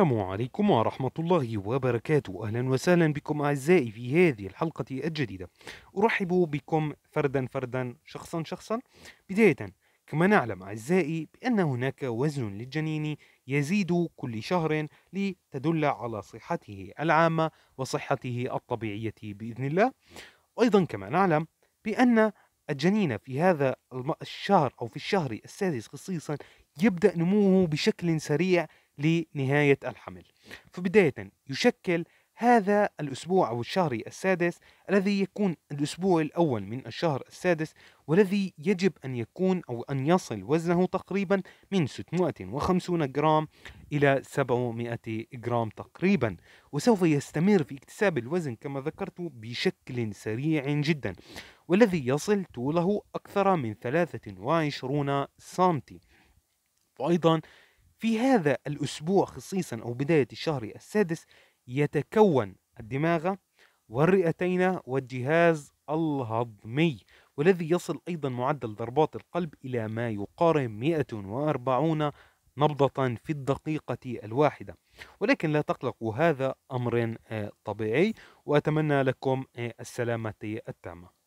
السلام عليكم ورحمة الله وبركاته أهلا وسهلا بكم أعزائي في هذه الحلقة الجديدة أرحب بكم فردا فردا شخصا شخصا بداية كما نعلم أعزائي بأن هناك وزن للجنين يزيد كل شهر لتدل على صحته العامة وصحته الطبيعية بإذن الله وأيضا كما نعلم بأن الجنين في هذا الشهر أو في الشهر السادس خصيصا يبدأ نموه بشكل سريع لنهاية الحمل فبداية يشكل هذا الأسبوع أو الشهر السادس الذي يكون الأسبوع الأول من الشهر السادس والذي يجب أن يكون أو أن يصل وزنه تقريبا من 650 جرام إلى 700 جرام تقريبا وسوف يستمر في اكتساب الوزن كما ذكرت بشكل سريع جدا والذي يصل طوله أكثر من 23 سم وأيضا في هذا الأسبوع خصيصا أو بداية الشهر السادس يتكون الدماغ والرئتين والجهاز الهضمي والذي يصل أيضا معدل ضربات القلب إلى ما يقارب 140 نبضة في الدقيقة الواحدة ولكن لا تقلقوا هذا أمر آه، طبيعي وأتمنى لكم آه، السلامة التامة